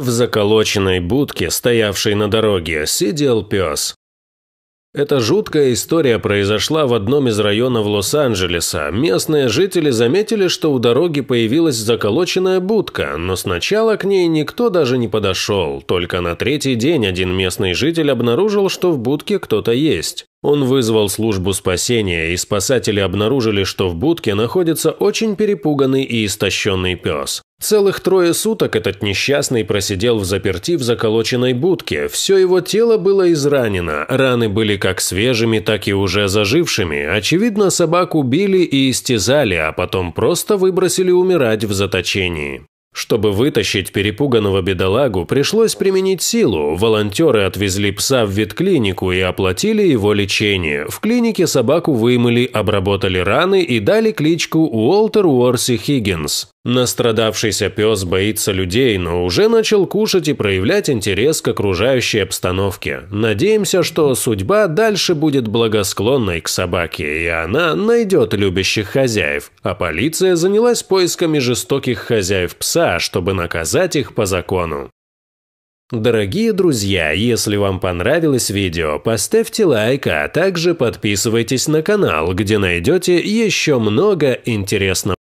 В заколоченной будке, стоявшей на дороге, сидел пес. Эта жуткая история произошла в одном из районов Лос-Анджелеса. Местные жители заметили, что у дороги появилась заколоченная будка, но сначала к ней никто даже не подошел. Только на третий день один местный житель обнаружил, что в будке кто-то есть. Он вызвал службу спасения, и спасатели обнаружили, что в будке находится очень перепуганный и истощенный пес. Целых трое суток этот несчастный просидел в заперти в заколоченной будке. Все его тело было изранено, раны были как свежими, так и уже зажившими. Очевидно, собаку убили и истязали, а потом просто выбросили умирать в заточении. Чтобы вытащить перепуганного бедолагу, пришлось применить силу. Волонтеры отвезли пса в ветклинику и оплатили его лечение. В клинике собаку вымыли, обработали раны и дали кличку Уолтер Уорси Хиггинс. Настрадавшийся пес боится людей, но уже начал кушать и проявлять интерес к окружающей обстановке. Надеемся, что судьба дальше будет благосклонной к собаке, и она найдет любящих хозяев, а полиция занялась поисками жестоких хозяев пса, чтобы наказать их по закону. Дорогие друзья, если вам понравилось видео, поставьте лайк, а также подписывайтесь на канал, где найдете еще много интересного.